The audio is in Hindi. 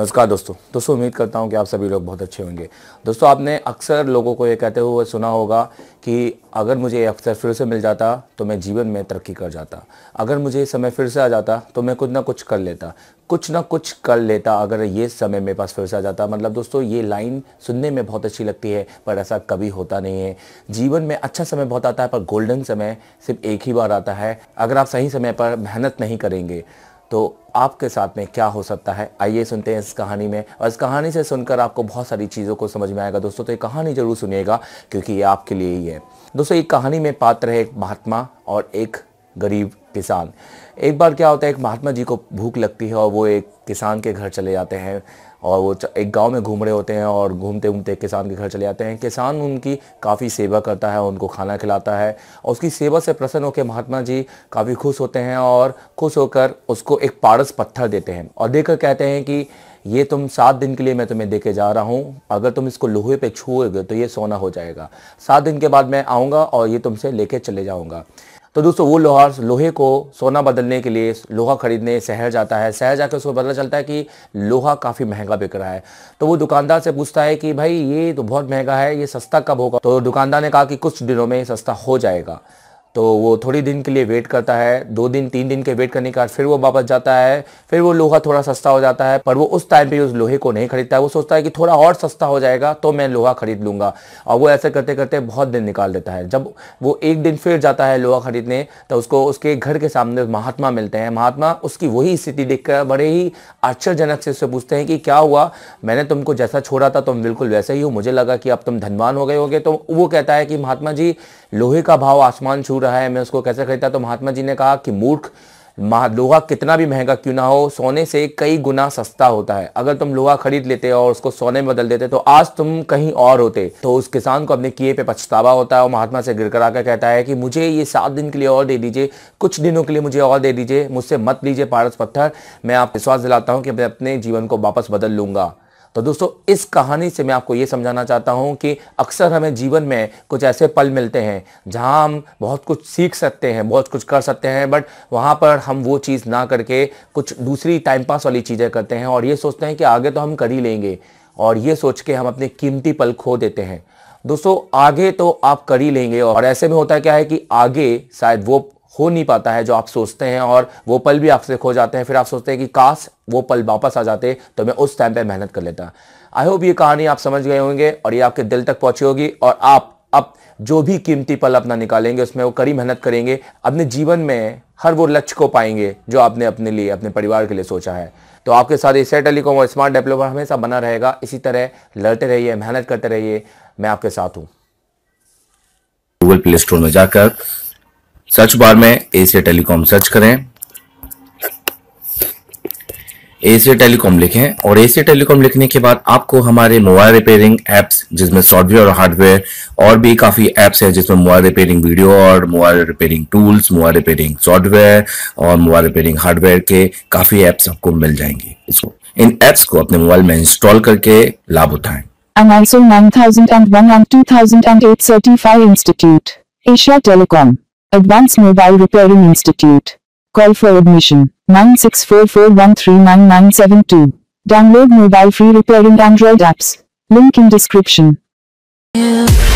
नमस्कार दोस्तों दोस्तों उम्मीद करता हूँ कि आप सभी लोग बहुत अच्छे होंगे दोस्तों आपने अक्सर लोगों को ये कहते हुए सुना होगा कि अगर मुझे ये अवसर फिर से मिल जाता तो मैं जीवन में तरक्की कर जाता अगर मुझे समय फिर से आ जाता तो मैं कुछ ना कुछ कर लेता कुछ ना कुछ कर लेता अगर ये समय मेरे पास फिर से आ जाता मतलब दोस्तों ये लाइन सुनने में बहुत अच्छी लगती है पर ऐसा कभी होता नहीं है जीवन में अच्छा समय बहुत आता है पर गोल्डन समय सिर्फ एक ही बार आता है अगर आप सही समय पर मेहनत नहीं करेंगे तो आपके साथ में क्या हो सकता है आइए सुनते हैं इस कहानी में और इस कहानी से सुनकर आपको बहुत सारी चीज़ों को समझ में आएगा दोस्तों तो ये कहानी जरूर सुनिएगा क्योंकि ये आपके लिए ही है दोस्तों ये कहानी में पात्र है एक महात्मा और एक गरीब किसान एक बार क्या होता है एक महात्मा जी को भूख लगती है और वो एक किसान के घर चले जाते हैं और वो एक गांव में घूम रहे होते हैं और घूमते घूमते किसान के घर चले जाते हैं किसान उनकी काफ़ी सेवा करता है उनको खाना खिलाता है और उसकी सेवा से प्रसन्न होकर महात्मा जी काफ़ी खुश होते हैं और खुश होकर उसको एक पारस पत्थर देते हैं और देखकर कहते हैं कि ये तुम सात दिन के लिए मैं तुम्हें देके जा रहा हूँ अगर तुम इसको लोहे पे छुओगे तो ये सोना हो जाएगा सात दिन के बाद मैं आऊँगा और ये तुमसे लेके चले जाऊँगा तो दोस्तों वो लोहार लोहे को सोना बदलने के लिए लोहा खरीदने शहर जाता है शहर जाकर उसको पता चलता है कि लोहा काफ़ी महंगा बिक रहा है तो वो दुकानदार से पूछता है कि भाई ये तो बहुत महंगा है ये सस्ता कब होगा तो दुकानदार ने कहा कि कुछ दिनों में सस्ता हो जाएगा तो वो थोड़ी दिन के लिए वेट करता है दो दिन तीन दिन के वेट करने के बाद फिर वो वापस जाता है फिर वो लोहा थोड़ा सस्ता हो जाता है पर वो उस टाइम पे उस लोहे को नहीं खरीदता है वो सोचता है कि थोड़ा और सस्ता हो जाएगा तो मैं लोहा खरीद लूँगा और वो ऐसे करते करते बहुत दिन निकाल देता है जब वो एक दिन फिर जाता है लोहा खरीदने तो उसको उसके घर के सामने महात्मा मिलते हैं महात्मा उसकी वही स्थिति देखकर बड़े ही आश्चर्यजनक से उससे पूछते हैं कि क्या हुआ मैंने तुमको जैसा छोड़ा था तुम बिल्कुल वैसे ही हो मुझे लगा कि अब तुम धनवान हो गए होगे तो वो कहता है कि महात्मा जी लोहे का भाव आसमान छू रहा है मैं उसको कैसे खरीदता तो महात्मा जी ने कहा कि मूर्ख लोहा कितना भी महंगा क्यों ना हो सोने से कई गुना सस्ता होता है अगर तुम लोहा खरीद लेते हो और उसको सोने में बदल देते तो आज तुम कहीं और होते तो उस किसान को अपने किए पे पछतावा होता है और महात्मा से गिर कर आकर कहता है कि मुझे ये सात दिन के लिए और दे दीजिए कुछ दिनों के लिए मुझे और दे दीजिए मुझसे मत लीजिए पारस पत्थर मैं आप विश्वास दिलाता हूँ कि मैं अपने जीवन को वापस बदल लूंगा तो दोस्तों इस कहानी से मैं आपको ये समझाना चाहता हूँ कि अक्सर हमें जीवन में कुछ ऐसे पल मिलते हैं जहाँ हम बहुत कुछ सीख सकते हैं बहुत कुछ कर सकते हैं बट वहाँ पर हम वो चीज़ ना करके कुछ दूसरी टाइम पास वाली चीज़ें करते हैं और ये सोचते हैं कि आगे तो हम कर ही लेंगे और ये सोच के हम अपने कीमती पल खो देते हैं दोस्तों आगे तो आप कर ही लेंगे और ऐसे में होता क्या है कि आगे शायद वो हो नहीं पाता है जो आप सोचते हैं और वो पल भी आपसे खो जाते हैं फिर आप सोचते हैं कि काश वो पल वापस आ जाते तो मैं उस टाइम पर मेहनत कर लेता आई होप ये कहानी आप समझ गए होंगे और ये आपके दिल तक पहुंची होगी और आप अब जो भी कीमती पल अपना निकालेंगे उसमें वो कड़ी मेहनत करेंगे अपने जीवन में हर वो लक्ष्य को पाएंगे जो आपने अपने लिए अपने परिवार के लिए सोचा है तो आपके साथ इसे टेलीकॉम और स्मार्ट डेवलपर हमेशा बना रहेगा इसी तरह लड़ते रहिए मेहनत करते रहिए मैं आपके साथ हूँ गूगल प्ले स्टोर में जाकर सर्च बार में एशिया टेलीकॉम सर्च करें एशिया टेलीकॉम लिखें और एशिया टेलीकॉम लिखने के बाद आपको हमारे मोबाइल रिपेयरिंग एप्स जिसमें सॉफ्टवेयर और हार्डवेयर और भी काफ़ी एप्स हैं जिसमें मोबाइल रिपेयरिंग वीडियो और mobile repairing tools mobile repairing software और मोबाइल रिपेयरिंग हार्डवेयर के काफ़ी एप्स आपको मिल जाएंगे इसको इन एप्स को अपने मोबाइल में इंस्टॉल करके लाभ उठाएं and ISO 9001 and 2008 certified institute Asia Telecom Advanced Mobile Repairing Institute. Call for admission nine six four four one three nine nine seven two. Download mobile free repairing Android apps. Link in description. Yeah.